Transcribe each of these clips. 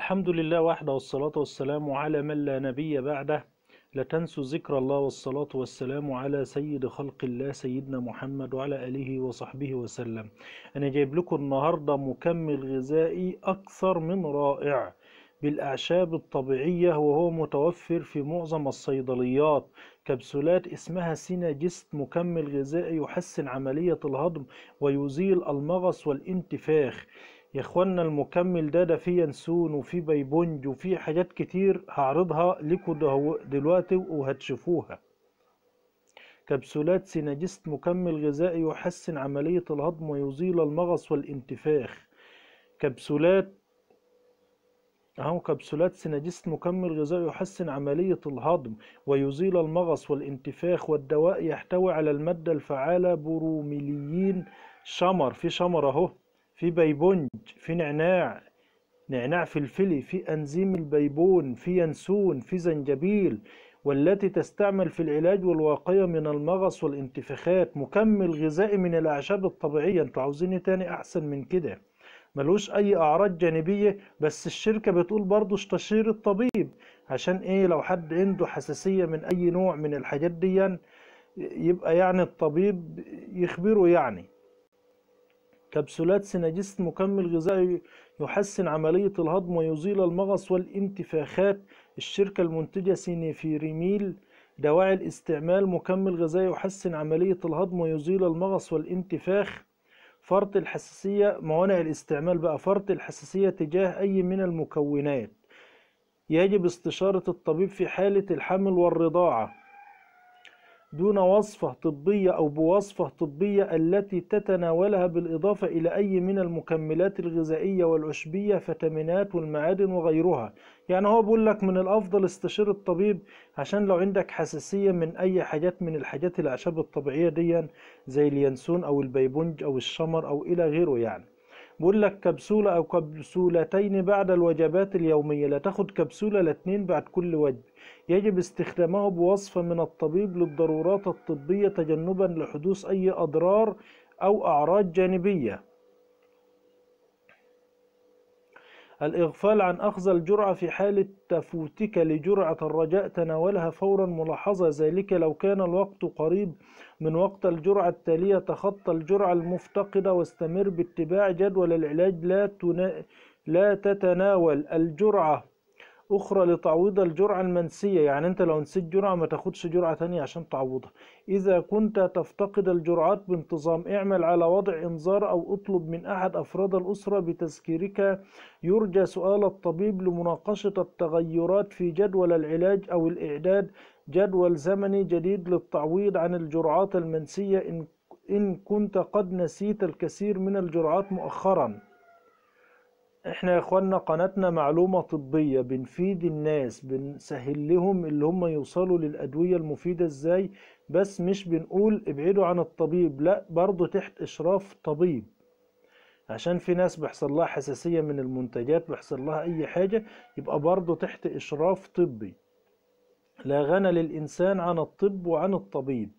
الحمد لله وحده والصلاة والسلام على من لا نبي بعده لا تنسوا ذكر الله والصلاة والسلام على سيد خلق الله سيدنا محمد وعلى آله وصحبه وسلم أنا جايب لكم النهاردة مكمل غذائي أكثر من رائع بالأعشاب الطبيعية وهو متوفر في معظم الصيدليات كبسولات اسمها سيناجست مكمل غذائي يحسن عملية الهضم ويزيل المغص والانتفاخ يا اخوانا المكمل ده ده فيه ينسون وفيه بيبونج وفيه حاجات كتير هعرضها لكم دلوقتي وهتشوفوها كبسولات سيناجست مكمل غذائي يحسن عملية الهضم ويزيل المغص والانتفاخ كبسولات أهو كبسولات سيناجست مكمل غذائي يحسن عملية الهضم ويزيل المغص والانتفاخ والدواء يحتوي على المادة الفعالة بروميليين شمر في شمر اهو في بيبونج في نعناع نعناع فلفلي في أنزيم البيبون في ينسون في زنجبيل والتي تستعمل في العلاج والواقية من المغص والانتفاخات مكمل غذائي من الأعشاب الطبيعية انتوا عاوزين تاني أحسن من كده ملوش أي أعراض جانبية بس الشركة بتقول برضو استشير الطبيب عشان إيه لو حد عنده حساسية من أي نوع من الحاجات دي يبقى يعني الطبيب يخبره يعني كبسولات سيناجست مكمل غذائي يحسن عملية الهضم ويزيل المغص والانتفاخات الشركة المنتجة سينيفيريميل دواعي الاستعمال مكمل غذائي يحسن عملية الهضم ويزيل المغص والانتفاخ فرط الحساسية موانع الاستعمال بقى فرط الحساسية تجاه أي من المكونات يجب استشارة الطبيب في حالة الحمل والرضاعة دون وصفة طبية أو بوصفة طبية التي تتناولها بالإضافة إلى أي من المكملات الغذائية والعشبية فيتامينات والمعادن وغيرها يعني هو بيقول لك من الأفضل استشير الطبيب عشان لو عندك حساسية من أي حاجات من الحاجات الأعشاب الطبيعية دي زي اليانسون أو البيبونج أو الشمر أو إلى غيره يعني بقول لك كبسولة أو كبسولتين بعد الوجبات اليومية لا تاخد كبسولة لاتنين بعد كل وجبة يجب استخدامه بوصفة من الطبيب للضرورات الطبية تجنبا لحدوث أي أضرار أو أعراض جانبية الإغفال عن أخذ الجرعة في حالة تفوتك لجرعة الرجاء تناولها فورا ملاحظة ذلك لو كان الوقت قريب من وقت الجرعة التالية تخطى الجرعة المفتقدة واستمر باتباع جدول العلاج لا, تنا... لا تتناول الجرعة أخرى لتعويض الجرعة المنسية يعني أنت لو نسيت جرعة ما تاخدش جرعة تانية عشان تعوضها إذا كنت تفتقد الجرعات بانتظام اعمل على وضع إنذار أو اطلب من أحد أفراد الأسرة بتذكيرك يرجى سؤال الطبيب لمناقشة التغيرات في جدول العلاج أو الإعداد جدول زمني جديد للتعويض عن الجرعات المنسية إن كنت قد نسيت الكثير من الجرعات مؤخراً احنا يا اخوانا قناتنا معلومة طبية بنفيد الناس بنسهل لهم اللي هم يوصلوا للأدوية المفيدة ازاي بس مش بنقول ابعدوا عن الطبيب لا برضه تحت إشراف طبيب عشان في ناس بيحصل لها حساسية من المنتجات بيحصل لها أي حاجة يبقى برضه تحت إشراف طبي لا غنى للإنسان عن الطب وعن الطبيب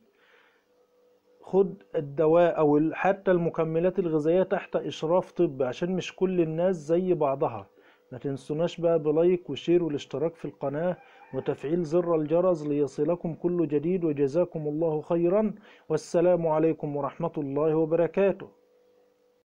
خد الدواء او حتى المكملات الغذائيه تحت اشراف طبي عشان مش كل الناس زي بعضها ما تنسوناش بقى بلايك وشير والاشتراك في القناه وتفعيل زر الجرس ليصلكم كل جديد وجزاكم الله خيرا والسلام عليكم ورحمه الله وبركاته